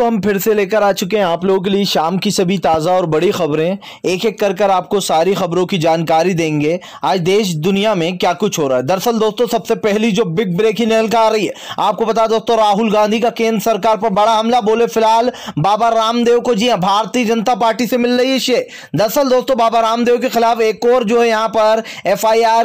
दोस्तों हम फिर से लेकर आ चुके हैं आप लोगों के लिए शाम की सभी ताज़ा और बड़ी खबरें एक एक कर कर आपको सारी खबरों की जानकारी देंगे आज देश दुनिया में क्या कुछ हो रहा है दरअसल दोस्तों सबसे पहली जो बिग ब्रेकिंग नल का आ रही है आपको बता दोस्तों राहुल गांधी का केंद्र सरकार पर बड़ा हमला बोले फिलहाल बाबा रामदेव को जी हाँ भारतीय जनता पार्टी से मिल रही है शे दरअसल दोस्तों बाबा रामदेव के खिलाफ एक और जो है यहाँ पर एफ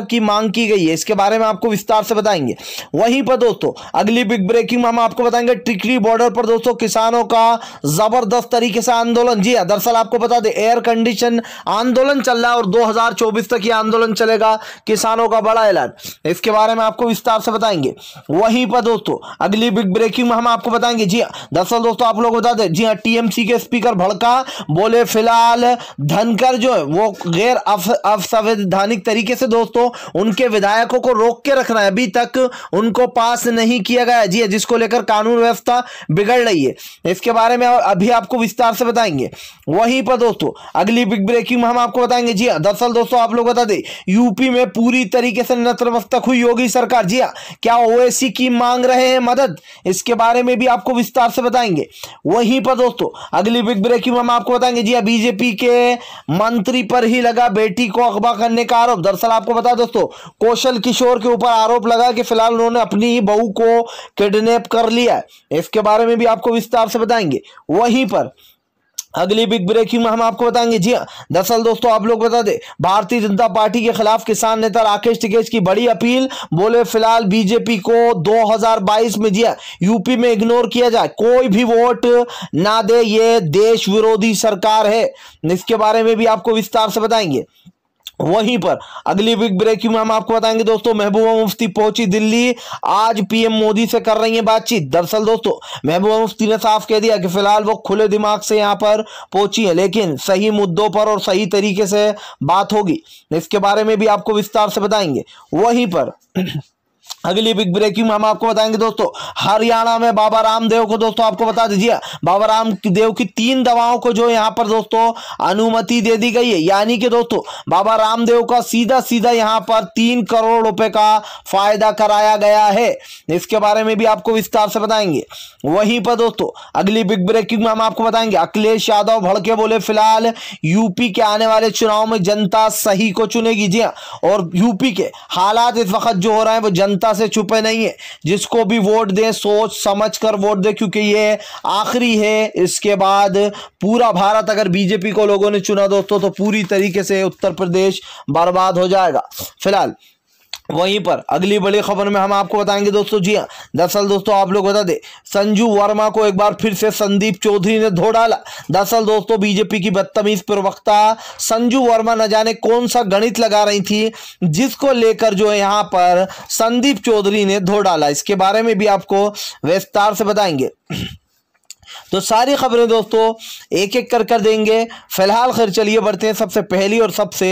की मांग की गई है इसके बारे में आपको विस्तार से बताएंगे वहीं पर दोस्तों अगली बिग ब्रेकिंग में हम आपको बताएंगे टिकली बॉर्डर पर दोस्तों किसानों किसानों का जबरदस्त तरीके से आंदोलन जी हाँ दरअसल आपको बता दें एयर कंडीशन आंदोलन चल रहा है और 2024 तक ये आंदोलन चलेगा किसानों का बड़ा ऐलान इसके बारे में आपको विस्तार से बताएंगे वहीं पर दोस्तों अगली बिग ब्रेकिंग में हम आपको बताएंगे जी हाँ, दरअसल दोस्तों आप लोग बता दें जी हाँ टीएमसी के स्पीकर भड़का बोले फिलहाल धनकर जो है वो गैर असंवैधानिक तरीके से दोस्तों उनके विधायकों को रोक के रखना है अभी तक उनको पास नहीं किया गया जी हाँ, जिसको लेकर कानून व्यवस्था बिगड़ रही है इसके बारे में अभी आपको विस्तार से बताएंगे वहीं पर दोस्तों अगली बिग ब्रेकिंग में हम आपको बताएंगे जी हाँ दरअसल दोस्तों आप लोग बता दें यूपी में पूरी तरीके से नतमस्तक हुई योगी सरकार जी हाँ क्या ओएसी की मांग रहे हैं मदद इसके बारे में भी आपको विस्तार से बताएंगे वहीं पर दोस्तों अगली बिग ब्रेकिंग में हम आपको बताएंगे जी हाँ बीजेपी के मंत्री पर ही लगा बेटी को अगवा करने का आरोप दरअसल आपको बता दोस्तों कौशल किशोर के ऊपर आरोप लगा कि फिलहाल उन्होंने अपनी ही बहू को किडनेप कर लिया है इसके बारे में भी आपको विस्तार से बताएंगे वहीं पर अगली बिग ब्रेकिंग में हम आपको बताएंगे जी हाँ, दरअसल दोस्तों आप लोग बता दें भारतीय जनता पार्टी के खिलाफ किसान नेता राकेश टिकेश की बड़ी अपील बोले फिलहाल बीजेपी को 2022 में जी हाँ, यूपी में इग्नोर किया जाए कोई भी वोट ना दे ये देश विरोधी सरकार है इसके बारे में भी आपको विस्तार से बताएंगे वहीं पर अगली बिग ब्रेक में हम आपको बताएंगे दोस्तों महबूबा मुफ्ती पहुंची दिल्ली आज पीएम मोदी से कर रही है बातचीत दरअसल दोस्तों महबूबा मुफ्ती ने साफ कह दिया कि फिलहाल वो खुले दिमाग से यहां पर पहुंची है लेकिन सही मुद्दों पर और सही तरीके से बात होगी इसके बारे में भी आपको विस्तार से बताएंगे वहीं पर अगली बिग ब्रेकिंग में हम आपको बताएंगे दोस्तों हरियाणा में बाबा रामदेव को दोस्तों आपको बता दीजिए बाबा रामदेव की तीन दवाओं को जो यहाँ पर दोस्तों अनुमति दे दी गई है यानी कि दोस्तों बाबा रामदेव का सीधा सीधा यहाँ पर तीन करोड़ रुपए का फायदा कराया गया है इसके बारे में भी आपको विस्तार से बताएंगे वहीं पर दोस्तों अगली बिग ब्रेकिंग में हम आपको बताएंगे अखिलेश यादव भड़के बोले फिलहाल यूपी के आने वाले चुनाव में जनता सही को चुनेगी जी हाँ, और यूपी के हालात इस वक्त जो हो रहे हैं वो जनता जनता से छुपे नहीं है जिसको भी वोट दें सोच समझ कर वोट दें क्योंकि ये आखिरी है इसके बाद पूरा भारत अगर बीजेपी को लोगों ने चुना दोस्तों तो पूरी तरीके से उत्तर प्रदेश बर्बाद हो जाएगा फिलहाल वहीं पर अगली बड़ी खबर में हम आपको बताएंगे दोस्तों जी हाँ दरअसल दोस्तों आप लोग बता दें संजू वर्मा को एक बार फिर से संदीप चौधरी ने धो डाला दरअसल दोस्तों बीजेपी की बदतमीज प्रवक्ता संजू वर्मा न जाने कौन सा गणित लगा रही थी जिसको लेकर जो है यहाँ पर संदीप चौधरी ने धो डाला इसके बारे में भी आपको विस्तार से बताएंगे तो सारी खबरें दोस्तों एक एक कर कर देंगे फिलहाल खैर चलिए बढ़ते हैं सबसे पहली और सबसे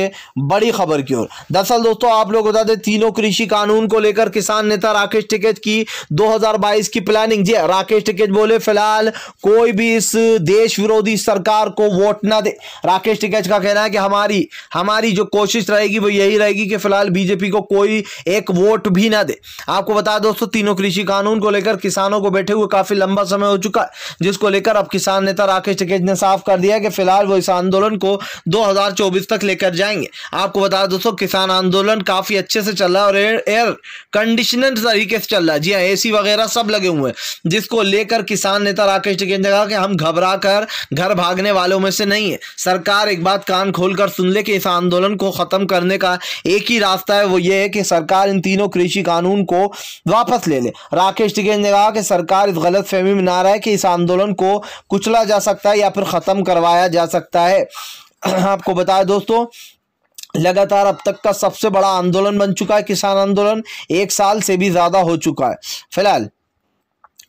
बड़ी खबर की ओर दरअसल दोस्तों आप लोग बता दें तीनों कृषि कानून को लेकर किसान नेता राकेश टिकैत की 2022 की प्लानिंग जी राकेश टिकेज बोले फिलहाल कोई भी इस देश विरोधी सरकार को वोट ना दे राकेश टिकैत का कहना है कि हमारी हमारी जो कोशिश रहेगी वो यही रहेगी कि फिलहाल बीजेपी को कोई एक वोट भी ना दे आपको बता दोस्तों तीनों कृषि कानून को लेकर किसानों को बैठे हुए काफी लंबा समय हो चुका है जिसको को लेकर अब किसान नेता राकेश टिकेज ने साफ कर दिया है कि फिलहाल वो इस आंदोलन को 2024 तक लेकर जाएंगे आपको बता दोस्तों किसान आंदोलन काफ़ी अच्छे से चल रहा है और एयर एयर कंडीशनर तरीके से चल रहा है जी हाँ ए वगैरह सब लगे हुए हैं जिसको लेकर किसान नेता राकेश टिकेज ने कहा कि हम घबरा कर घर भागने वालों में से नहीं है सरकार एक बात कान खोल कर सुन ले कि इस आंदोलन को ख़त्म करने का एक ही रास्ता है वो ये है कि सरकार इन तीनों कृषि कानून को वापस ले ले राकेश टिकेज ने कहा कि सरकार इस गलत फहमी में ना रहा है कि इस आंदोलन को कुचला जा सकता है या फिर ख़त्म करवाया जा सकता है आपको बताया दोस्तों लगातार अब तक का सबसे बड़ा आंदोलन बन चुका है किसान आंदोलन एक साल से भी ज़्यादा हो चुका है फिलहाल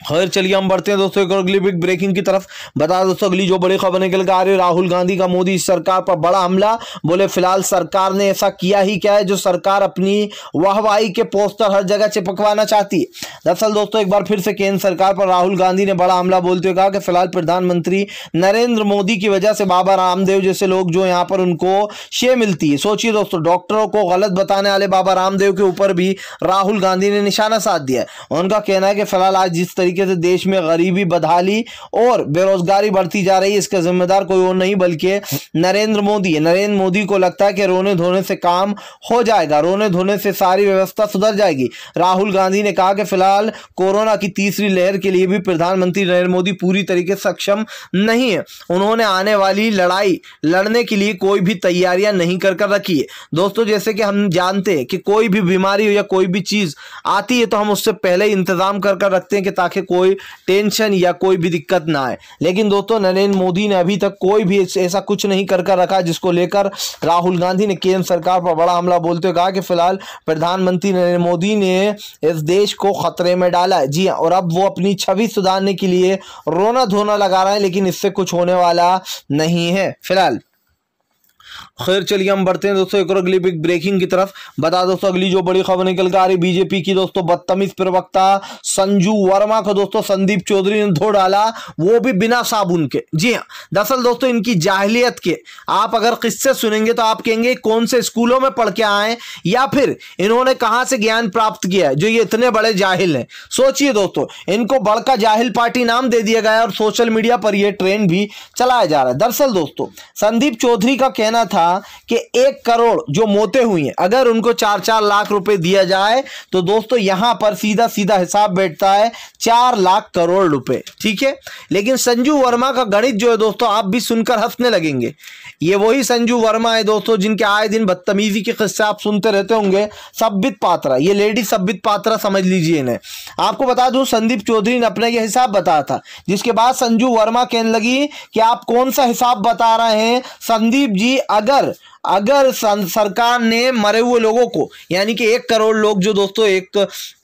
खैर चलिए हम बढ़ते हैं दोस्तों एक और अगली बिग ब्रेकिंग की तरफ बता दोस्तों अगली जो बड़ी खबर निकल कर आ रही है राहुल गांधी का मोदी सरकार पर बड़ा हमला बोले फिलहाल सरकार ने ऐसा किया ही क्या है जो सरकार अपनी वाहवाही के पोस्टर हर जगह चिपकवाना चाहती है दरअसल दोस्तों एक बार फिर से केंद्र सरकार पर राहुल गांधी ने बड़ा हमला बोलते हुए कहा कि फिलहाल प्रधानमंत्री नरेंद्र मोदी की वजह से बाबा रामदेव जैसे लोग जो यहाँ पर उनको शे मिलती है सोचिए दोस्तों डॉक्टरों को गलत बताने वाले बाबा रामदेव के ऊपर भी राहुल गांधी ने निशाना साध दिया उनका कहना है कि फिलहाल आज जिस तरीके तरीके से देश में गरीबी बदहाली और बेरोजगारी बढ़ती जा रही है इसका जिम्मेदार कोई और नहीं बल्कि नरेंद्र मोदी है नरेंद्र मोदी को लगता है कि रोने धोने से काम हो जाएगा रोने धोने से सारी व्यवस्था सुधर जाएगी राहुल गांधी ने कहा कि फिलहाल कोरोना की तीसरी लहर के लिए भी प्रधानमंत्री नरेंद्र मोदी पूरी तरीके से सक्षम नहीं है उन्होंने आने वाली लड़ाई लड़ने के लिए कोई भी तैयारियां नहीं कर कर रखी है दोस्तों जैसे कि हम जानते हैं कि कोई भी बीमारी या कोई भी चीज़ आती है तो हम उससे पहले इंतज़ाम कर कर रखते हैं कि ताकि रखे कोई टेंशन या कोई भी दिक्कत ना आए लेकिन दोस्तों नरेंद्र मोदी ने अभी तक कोई भी ऐसा कुछ नहीं कर कर रखा जिसको लेकर राहुल गांधी ने केंद्र सरकार पर बड़ा हमला बोलते हुए कहा कि फिलहाल प्रधानमंत्री नरेंद्र मोदी ने इस देश को खतरे में डाला है जी हाँ, और अब वो अपनी छवि सुधारने के लिए रोना धोना लगा रहा है लेकिन इससे कुछ होने वाला नहीं है फिलहाल खैर चलिए हम बढ़ते हैं दोस्तों एक और अगली बिग ब्रेकिंग की तरफ बता दोस्तों अगली जो बड़ी खबर निकल कर आ रही बीजेपी की दोस्तों बदतमीज प्रवक्ता संजू वर्मा को दोस्तों संदीप चौधरी ने धो डाला वो भी बिना साबुन के जी हाँ दरअसल दोस्तों इनकी जाहलियत के आप अगर किस्से सुनेंगे तो आप कहेंगे कौन से स्कूलों में पढ़ के आए या फिर इन्होंने कहाँ से ज्ञान प्राप्त किया है जो ये इतने बड़े जाहिल हैं सोचिए दोस्तों इनको बड़का जाहिल पार्टी नाम दे दिया गया और सोशल मीडिया पर यह ट्रेंड भी चलाया जा रहा है दरअसल दोस्तों संदीप चौधरी का कहना था था कि एक करोड़ जो मोते हुई हैं अगर उनको चार चार लाख रुपए दिया जाए तो दोस्तों यहां पर सीधा सीधा हिसाब बैठता है चार लाख करोड़ रुपए ठीक है लेकिन संजू वर्मा का गणित जो है दोस्तों आप भी सुनकर हंसने लगेंगे ये वही संजू वर्मा है दोस्तों जिनके आए दिन बदतमीजी के किस्से आप सुनते रहते होंगे सब्बित पात्रा ये लेडी सब्बित पात्रा समझ लीजिए इन्हें आपको बता दूं संदीप चौधरी ने अपना यह हिसाब बताया था जिसके बाद संजू वर्मा कहने लगी कि आप कौन सा हिसाब बता रहे हैं संदीप जी अगर अगर अगर सरकार ने मरे हुए लोगों को यानी कि एक करोड़ लोग जो दोस्तों एक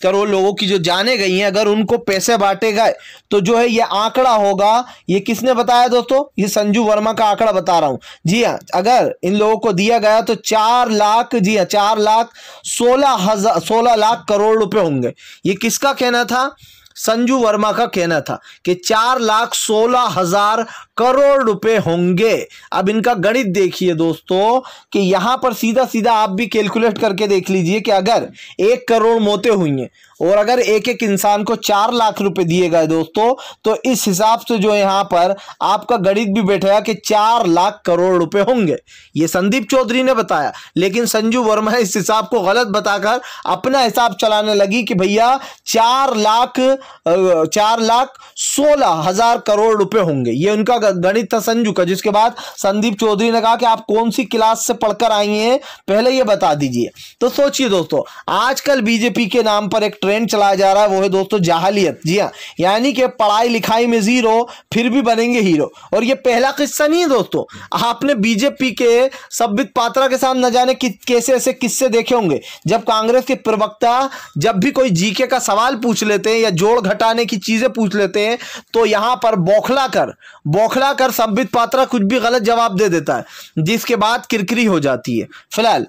करोड़ लोगों की जो जाने गई हैं अगर उनको पैसे बांटे गए तो जो है ये आंकड़ा होगा ये किसने बताया दोस्तों ये संजू वर्मा का आंकड़ा बता रहा हूँ जी हाँ अगर इन लोगों को दिया गया तो चार लाख जी हाँ चार लाख सोलह हजार सोलह लाख करोड़ रुपए होंगे ये किसका कहना था संजू वर्मा का कहना था कि चार लाख सोलह हजार करोड़ रुपए होंगे अब इनका गणित देखिए दोस्तों कि यहां पर सीधा सीधा आप भी कैलकुलेट करके देख लीजिए कि अगर एक करोड़ मोते हुई हैं और अगर एक एक इंसान को चार लाख रुपए दिए गए दोस्तों तो इस हिसाब से जो यहाँ पर आपका गणित भी बैठेगा कि चार लाख करोड़ रुपए होंगे ये संदीप चौधरी ने बताया लेकिन संजू वर्मा इस हिसाब को गलत बताकर अपना हिसाब चलाने लगी कि भैया चार लाख चार लाख सोलह हजार करोड़ रुपए होंगे ये उनका गणित था संजू का जिसके बाद संदीप चौधरी ने कहा कि आप कौन सी क्लास से पढ़कर आई हैं पहले ये बता दीजिए तो सोचिए दोस्तों आजकल बीजेपी के नाम पर एक ट्रेंड चलाया जा रहा है वो है दोस्तों जहालियत जी हाँ यानी कि पढ़ाई लिखाई में जीरो फिर भी बनेंगे हीरो और ये पहला किस्सा नहीं है दोस्तों आपने बीजेपी के सबित पात्रा के साथ न जाने कि, कैसे ऐसे किस्से देखे होंगे जब कांग्रेस के प्रवक्ता जब भी कोई जीके का सवाल पूछ लेते हैं या जोड़ घटाने की चीज़ें पूछ लेते हैं तो यहां पर बौखला कर बौखला कर संबित पात्रा कुछ भी गलत जवाब दे देता है जिसके बाद किरकिरी हो जाती है फिलहाल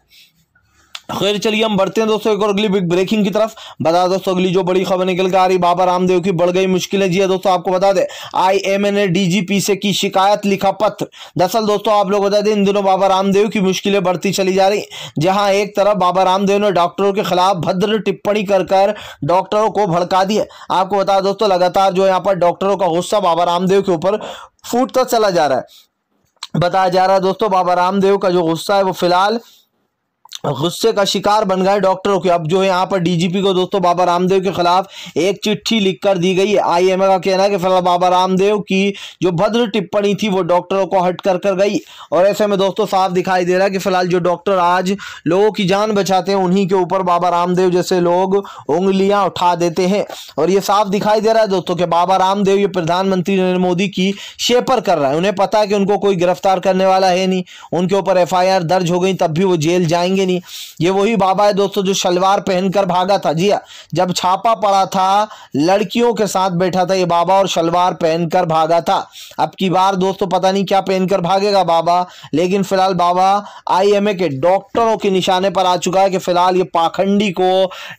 खैर चलिए हम बढ़ते हैं दोस्तों एक और अगली बिग ब्रेकिंग की तरफ बता दोस्तों अगली जो बड़ी खबर निकल के आ रही बाबा रामदेव की बढ़ गई मुश्किलें जी हाँ दोस्तों आपको बता दें I M N A DGP से की शिकायत लिखा पत्र दरअसल दोस्तों आप लोग बता दें इन दिनों बाबा रामदेव की मुश्किलें बढ़ती चली जा रही जहां एक तरफ बाबा रामदेव ने डॉक्टरों के खिलाफ भद्र टिप्पणी कर कर डॉक्टरों को भड़का दिया आपको बता दोस्तों लगातार जो यहाँ पर डॉक्टरों का गुस्सा बाबा रामदेव के ऊपर फूटता चला जा रहा है बताया जा रहा है दोस्तों बाबा रामदेव का जो गुस्सा है वो फिलहाल गुस्से का शिकार बन गए डॉक्टरों के अब जो है यहाँ पर डीजीपी को दोस्तों बाबा रामदेव के खिलाफ एक चिट्ठी लिखकर दी गई है आईएमए का कहना है कि फिलहाल बाबा रामदेव की जो भद्र टिप्पणी थी वो डॉक्टरों को हट कर कर गई और ऐसे में दोस्तों साफ दिखाई दे रहा है कि फिलहाल जो डॉक्टर आज लोगों की जान बचाते हैं उन्हीं के ऊपर बाबा रामदेव जैसे लोग उंगलियाँ उठा देते हैं और ये साफ दिखाई दे रहा है दोस्तों कि बाबा रामदेव ये प्रधानमंत्री नरेंद्र मोदी की शेपर कर रहा है उन्हें पता है कि उनको कोई गिरफ्तार करने वाला है नहीं उनके ऊपर एफ दर्ज हो गई तब भी वो जेल जाएंगे नहीं ये वही बाबा है दोस्तों जो शलवार पहनकर भागा था जी हाँ, जब छापा पड़ा था लड़कियों के साथ बैठा था ये बाबा और शलवार पहनकर भागा था अब की बार दोस्तों पता नहीं क्या पहनकर भागेगा बाबा लेकिन फिलहाल बाबा आईएमए के डॉक्टरों के निशाने पर आ चुका है कि फिलहाल ये पाखंडी को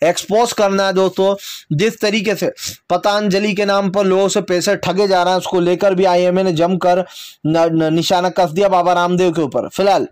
एक्सपोज करना है दोस्तों जिस तरीके से पतंजलि के नाम पर लोगों से पैसे ठगे जा रहे हैं उसको लेकर भी आईएमए ने जमकर निशाना कस दिया बाबा रामदेव के ऊपर फिलहाल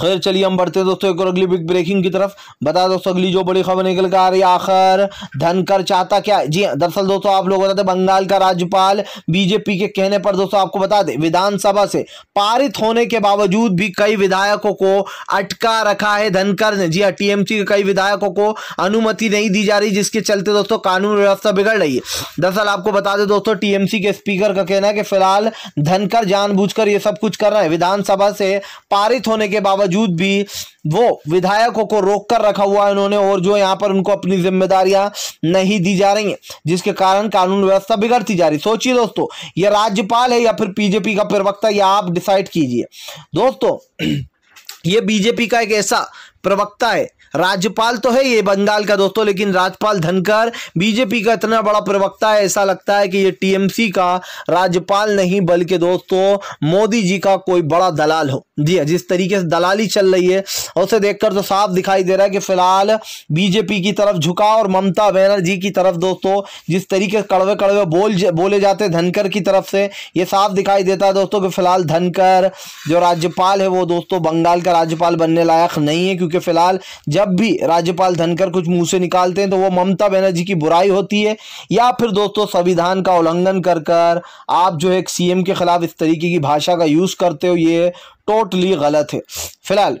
खैर चलिए हम बढ़ते हैं दोस्तों एक और अगली बिग ब्रेकिंग की तरफ बता दोस्तों अगली जो बड़ी खबर निकल कर आ रही आखिर धनकर चाहता क्या जी दरअसल दोस्तों आप लोग बताते बंगाल का राज्यपाल बीजेपी के कहने पर दोस्तों आपको बता दें विधानसभा से पारित होने के बावजूद भी कई विधायकों को अटका रखा है धनकर ने जी टीएमसी हाँ, के कई विधायकों को अनुमति नहीं दी जा रही जिसके चलते दोस्तों कानून व्यवस्था बिगड़ रही है दरअसल आपको बता दें दोस्तों टीएमसी के स्पीकर का कहना है कि फिलहाल धनकर जानबूझकर ये सब कुछ कर रहा है विधानसभा से पारित होने के बावजूद बावजूद भी वो विधायकों को रोक कर रखा हुआ है उन्होंने और जो यहाँ पर उनको अपनी जिम्मेदारियां नहीं दी जा रही हैं जिसके कारण कानून व्यवस्था बिगड़ती जा रही सोचिए दोस्तों ये राज्यपाल है या फिर बीजेपी का प्रवक्ता या आप डिसाइड कीजिए दोस्तों ये बीजेपी का एक ऐसा प्रवक्ता है राज्यपाल तो है ये बंगाल का दोस्तों लेकिन राज्यपाल धनकर बीजेपी का इतना बड़ा प्रवक्ता है ऐसा लगता है कि ये टीएमसी का राज्यपाल नहीं बल्कि दोस्तों मोदी जी का कोई बड़ा दलाल हो जी हाँ जिस तरीके से दलाली चल रही है उसे देखकर तो साफ दिखाई दे रहा है कि फिलहाल बीजेपी की तरफ झुका और ममता बनर्जी की तरफ दोस्तों जिस तरीके से कड़वे कड़वे बोल बोले जाते धनकर की तरफ से ये साफ दिखाई देता है दोस्तों कि फिलहाल धनकर जो राज्यपाल है वो दोस्तों बंगाल का राज्यपाल बनने लायक नहीं है क्योंकि फिलहाल जब जब भी राज्यपाल धनकर कुछ मुंह से निकालते हैं तो वो ममता बनर्जी की बुराई होती है या फिर दोस्तों संविधान का उल्लंघन कर कर आप जो है सीएम के खिलाफ इस तरीके की भाषा का यूज़ करते हो ये टोटली गलत है फिलहाल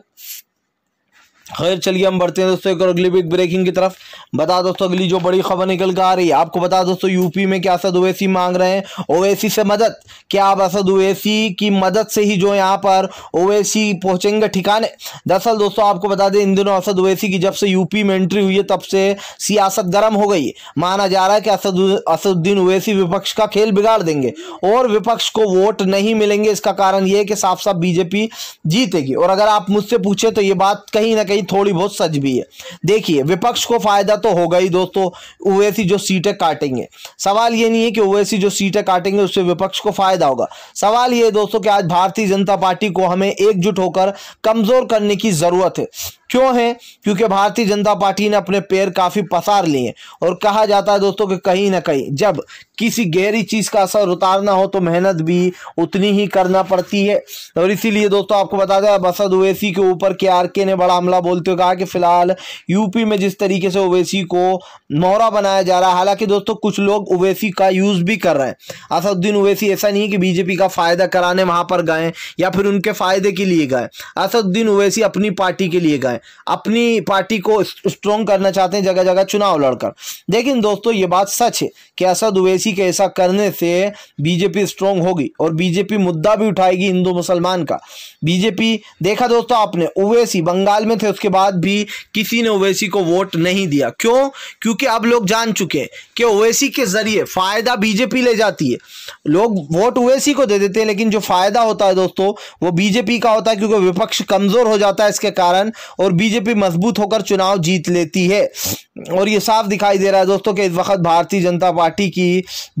खैर चलिए हम बढ़ते हैं दोस्तों एक और अगली बिग ब्रेकिंग की तरफ बता दोस्तों अगली जो बड़ी खबर निकल कर आ रही है आपको बता दोस्तों यूपी में क्या असद ओवैसी मांग रहे हैं ओवैसी से मदद क्या आप असद ओवैसी की मदद से ही जो यहाँ पर ओवैसी पहुँचेंगे ठिकाने दरअसल दोस्तों आपको बता दें इन दिनों असद ओवैसी की जब से यूपी में एंट्री हुई है तब से सियासत गर्म हो गई माना जा रहा है कि असद असदुद्दीन ओवैसी विपक्ष का खेल बिगाड़ देंगे और विपक्ष को वोट नहीं मिलेंगे इसका कारण ये है कि साफ साफ बीजेपी जीतेगी और अगर आप मुझसे पूछे तो ये बात कहीं ना कहीं नहीं थोड़ी बहुत सच भी है देखिए विपक्ष को फायदा तो होगा ही दोस्तों ओवैसी जो सीटें काटेंगे सवाल ये नहीं है कि ओवैसी जो सीटें काटेंगे उससे विपक्ष को फायदा होगा सवाल ये दोस्तों कि आज भारतीय जनता पार्टी को हमें एकजुट होकर कमजोर करने की जरूरत है क्यों है क्योंकि भारतीय जनता पार्टी ने अपने पैर काफ़ी पसार लिए और कहा जाता है दोस्तों कि कहीं ना कहीं जब किसी गहरी चीज़ का असर उतारना हो तो मेहनत भी उतनी ही करना पड़ती है और इसीलिए दोस्तों आपको बता दें बसद ओवैसी के ऊपर के आर के ने बड़ा हमला बोलते हुए कहा कि फ़िलहाल यूपी में जिस तरीके से ओवैसी को मोहरा बनाया जा रहा है हालांकि दोस्तों कुछ लोग ओवैसी का यूज़ भी कर रहे हैं असदुद्दीन ओवैसी ऐसा नहीं है कि बीजेपी का फ़ायदा कराने वहां पर गए या फिर उनके फ़ायदे के लिए गए असदुद्दीन ओवैसी अपनी पार्टी के लिए गए अपनी पार्टी को स्ट्रॉन्ग करना चाहते हैं जगह जगह चुनाव लड़कर लेकिन दोस्तों ये बात सच है कि असद ओवैसी के ऐसा करने से बीजेपी स्ट्रॉन्ग होगी और बीजेपी मुद्दा भी उठाएगी हिंदू मुसलमान का बीजेपी देखा दोस्तों आपने ओवैसी बंगाल में थे उसके बाद भी किसी ने ओवैसी को वोट नहीं दिया क्यों क्योंकि अब लोग जान चुके हैं कि ओवैसी के ज़रिए फ़ायदा बीजेपी ले जाती है लोग वोट ओवैसी को दे देते हैं लेकिन जो फ़ायदा होता है दोस्तों वो बीजेपी का होता है क्योंकि विपक्ष कमज़ोर हो जाता है इसके कारण और बीजेपी मजबूत होकर चुनाव जीत लेती है और ये साफ दिखाई दे रहा है दोस्तों कि इस वक्त भारतीय जनता पार्टी की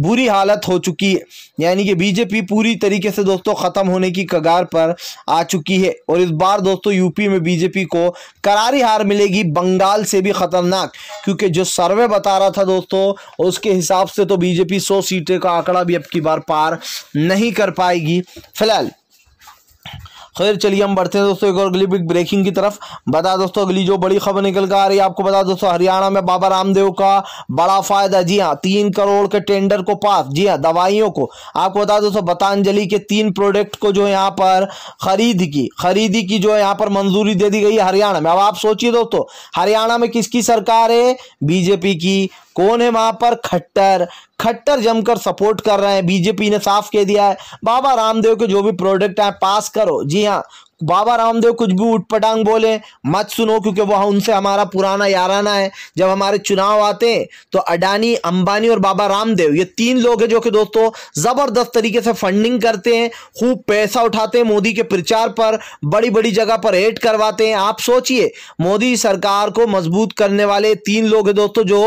बुरी हालत हो चुकी है यानी कि बीजेपी पूरी तरीके से दोस्तों ख़त्म होने की कगार पर आ चुकी है और इस बार दोस्तों यूपी में बीजेपी को करारी हार मिलेगी बंगाल से भी ख़तरनाक क्योंकि जो सर्वे बता रहा था दोस्तों उसके हिसाब से तो बीजेपी सौ सीटें का आंकड़ा भी अब की बार पार नहीं कर पाएगी फिलहाल खैर चलिए हम बढ़ते हैं दोस्तों एक और अगली बिग ब्रेकिंग की तरफ बता दोस्तों अगली जो बड़ी खबर निकल कर आ रही है आपको बता दोस्तों हरियाणा में बाबा रामदेव का बड़ा फायदा जी हाँ तीन करोड़ के टेंडर को पास जी हाँ दवाइयों को आपको बता दोस्तों बतांजलि के तीन प्रोडक्ट को जो यहाँ पर खरीद की खरीदी की जो है यहाँ पर मंजूरी दे दी गई है हरियाणा में अब आप सोचिए दोस्तों हरियाणा में किसकी सरकार है बीजेपी की कौन है वहां पर खट्टर खट्टर जमकर सपोर्ट कर रहे हैं बीजेपी ने साफ कह दिया है बाबा रामदेव के जो भी प्रोडक्ट हैं पास करो जी हाँ बाबा रामदेव कुछ भी उठ पटांग बोले मत सुनो क्योंकि वह उनसे हमारा पुराना याराना है जब हमारे चुनाव आते हैं तो अडानी अंबानी और बाबा रामदेव ये तीन लोग हैं जो कि दोस्तों ज़बरदस्त तरीके से फंडिंग करते हैं खूब पैसा उठाते हैं मोदी के प्रचार पर बड़ी बड़ी जगह पर एड करवाते हैं आप सोचिए मोदी सरकार को मजबूत करने वाले तीन लोग हैं दोस्तों जो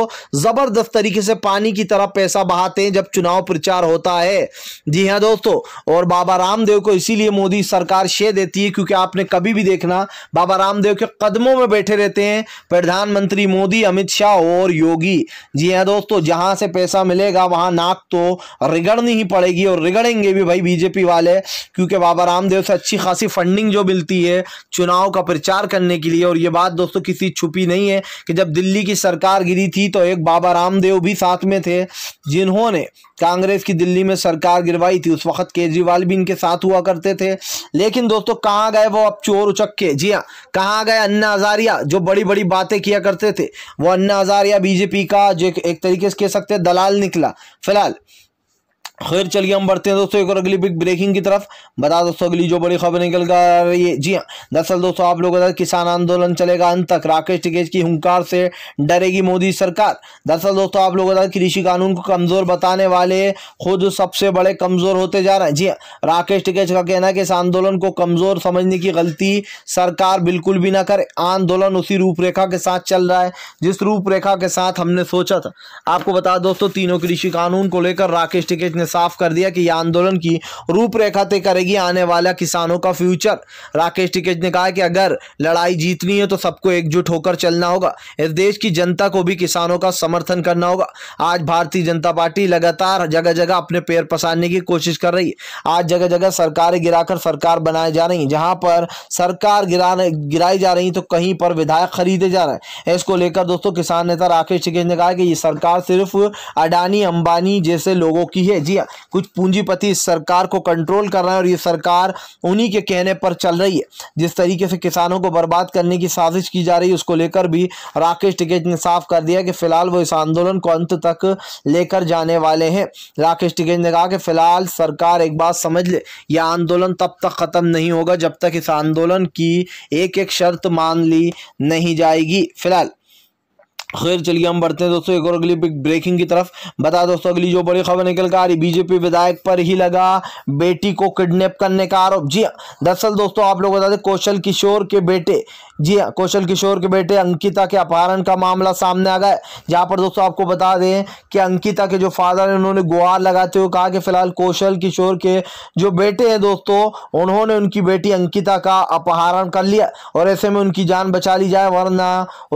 ज़बरदस्त तरीके से पानी की तरह पैसा बहाते हैं जब चुनाव प्रचार होता है जी हाँ दोस्तों और बाबा रामदेव को इसीलिए मोदी सरकार शे देती है क्योंकि क्योंकि आपने कभी भी देखना बाबा रामदेव के कदमों में बैठे रहते हैं प्रधानमंत्री मोदी अमित शाह और योगी जी हाँ दोस्तों जहां से पैसा मिलेगा वहां नाक तो रिगड़नी ही पड़ेगी और रिगड़ेंगे भी भाई बीजेपी वाले क्योंकि बाबा रामदेव से अच्छी खासी फंडिंग जो मिलती है चुनाव का प्रचार करने के लिए और ये बात दोस्तों किसी छुपी नहीं है कि जब दिल्ली की सरकार गिरी थी तो एक बाबा रामदेव भी साथ में थे जिन्होंने कांग्रेस की दिल्ली में सरकार गिरवाई थी उस वक्त केजरीवाल भी इनके साथ हुआ करते थे लेकिन दोस्तों कहाँ गए वो अब चोर उचक के जी हाँ कहाँ गए अन्ना हजारिया जो बड़ी बड़ी बातें किया करते थे वो अन्ना हजारिया बीजेपी का जो एक तरीके से कह सकते हैं दलाल निकला फिलहाल खैर चलिए हम बढ़ते हैं दोस्तों एक और अगली बिग ब्रेकिंग की तरफ बता दोस्तों अगली जो बड़ी खबर निकल कर आ रही है जी हाँ दरअसल दोस्तों आप लोगों का किसान आंदोलन चलेगा अंत तक राकेश टिकेश की हंकार से डरेगी मोदी सरकार दरअसल दोस्तों आप लोगों का कृषि कानून को कमज़ोर बताने वाले खुद सबसे बड़े कमज़ोर होते जा रहे हैं जी हाँ राकेश टिकेश का कहना है कि इस आंदोलन को कमज़ोर समझने की गलती सरकार बिल्कुल भी ना करे आंदोलन उसी रूपरेखा के साथ चल रहा है जिस रूपरेखा के साथ हमने सोचा था आपको बता दोस्तों तीनों कृषि कानून को लेकर राकेश टिकेश ने ने साफ कर दिया कि यह आंदोलन की रूपरेखा तय करेगी आने वाला किसानों का फ्यूचर राकेश टिकेज ने कहा कि अगर लड़ाई जीतनी है तो सबको एकजुट होकर चलना होगा इस देश की जनता को भी किसानों का समर्थन करना होगा आज भारतीय जनता पार्टी लगातार जगह जगह अपने पैर पसारने की कोशिश कर रही है आज जगह जगह सरकारें गिराकर सरकार बनाए जा रही जहां पर सरकार गिराने गिराई जा रही तो कहीं पर विधायक खरीदे जा रहे हैं इसको लेकर दोस्तों किसान नेता राकेश टिकेज ने कहा कि ये सरकार सिर्फ अडानी अंबानी जैसे लोगों की है जी किया कुछ पूंजीपति इस सरकार को कंट्रोल कर रहे हैं और ये सरकार उन्हीं के कहने पर चल रही है जिस तरीके से किसानों को बर्बाद करने की साजिश की जा रही है उसको लेकर भी राकेश टिकैत ने साफ कर दिया कि फिलहाल वो इस आंदोलन को अंत तक लेकर जाने वाले हैं राकेश टिकैत ने कहा कि फिलहाल सरकार एक बात समझ ले यह आंदोलन तब तक ख़त्म नहीं होगा जब तक इस आंदोलन की एक एक शर्त मान ली नहीं जाएगी फिलहाल खैर चलिए हम बढ़ते हैं दोस्तों एक और अगली ब्रेकिंग की तरफ बता दोस्तों अगली जो बड़ी खबर निकल कर आ रही बीजेपी विधायक पर ही लगा बेटी को किडनैप करने का आरोप जी हाँ, दरअसल दोस्तों आप लोग बता दें कौशल किशोर के बेटे जी हाँ कौशल किशोर के बेटे अंकिता के अपहरण का मामला सामने आ गया जहाँ पर दोस्तों आपको बता दें कि अंकिता के जो फादर हैं उन्होंने गुहार लगाते हुए कहा कि फिलहाल कौशल किशोर के जो बेटे हैं दोस्तों उन्होंने उनकी बेटी अंकिता का अपहरण कर लिया और ऐसे में उनकी जान बचा ली जाए वरना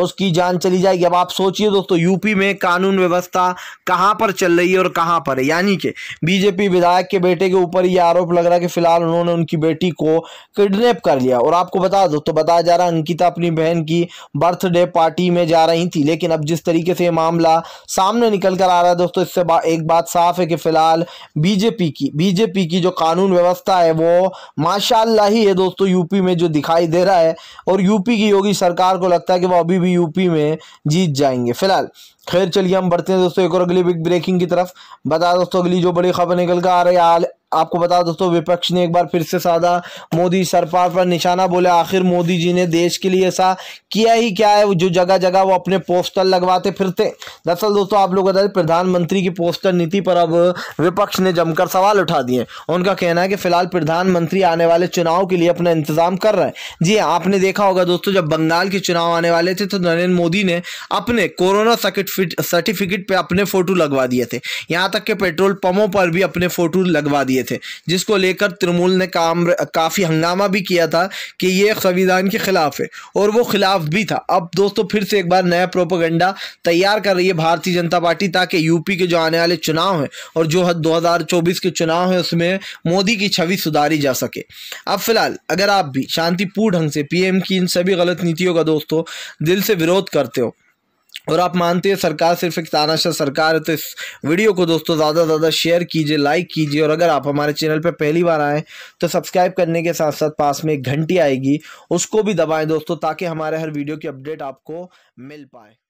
उसकी जान चली जाएगी अब आप आप सोचिए दोस्तों यूपी में कानून व्यवस्था कहां पर चल रही है और कहां पर है यानी कि बीजेपी विधायक के बेटे के ऊपर ये आरोप लग रहा है कि फिलहाल उन्होंने उनकी बेटी को किडनेप कर लिया और आपको बता दो तो बताया जा रहा है अंकिता अपनी बहन की बर्थडे पार्टी में जा रही थी लेकिन अब जिस तरीके से ये मामला सामने निकल कर आ रहा है दोस्तों इससे बा, एक बात साफ है कि फिलहाल बीजेपी की बीजेपी की जो कानून व्यवस्था है वो माशाला ही है दोस्तों यूपी में जो दिखाई दे रहा है और यूपी की योगी सरकार को लगता है कि वो अभी भी यूपी में जीत जाएंगे फिलहाल खैर चलिए हम बढ़ते हैं दोस्तों एक और अगली बिग ब्रेकिंग की तरफ बता दोस्तों अगली जो बड़ी खबर निकल कर आ रही है आपको बता दोस्तों विपक्ष ने एक बार फिर से साधा मोदी सरकार पर निशाना बोले आखिर मोदी जी ने देश के लिए ऐसा किया ही क्या है जो जगह जगह वो अपने पोस्टर लगवाते फिरते दरअसल दोस्तों आप लोग बता दें प्रधानमंत्री की पोस्टर नीति पर अब विपक्ष ने जमकर सवाल उठा दिए उनका कहना है कि फिलहाल प्रधानमंत्री आने वाले चुनाव के लिए अपना इंतजाम कर रहे हैं जी हाँ, आपने देखा होगा दोस्तों जब बंगाल के चुनाव आने वाले थे तो नरेंद्र मोदी ने अपने कोरोना सर्टिफिकेट पर अपने फोटो लगवा दिए थे यहाँ तक के पेट्रोल पंपों पर भी अपने फोटो लगवा दिए दिए थे जिसको लेकर तृणमूल ने काम काफ़ी हंगामा भी किया था कि ये संविधान के खिलाफ है और वो खिलाफ भी था अब दोस्तों फिर से एक बार नया प्रोपोगंडा तैयार कर रही है भारतीय जनता पार्टी ताकि यूपी के जो आने वाले चुनाव हैं और जो 2024 के चुनाव हैं उसमें मोदी की छवि सुधारी जा सके अब फिलहाल अगर आप भी शांतिपूर्ण ढंग से पीएम की इन सभी गलत नीतियों का दोस्तों दिल से विरोध करते हो और आप मानते हैं सरकार सिर्फ एक तानाशाह सरकार है तो इस वीडियो को दोस्तों ज़्यादा से ज़्यादा शेयर कीजिए लाइक कीजिए और अगर आप हमारे चैनल पर पहली बार आएँ तो सब्सक्राइब करने के साथ साथ पास में एक घंटी आएगी उसको भी दबाएँ दोस्तों ताकि हमारे हर वीडियो की अपडेट आपको मिल पाए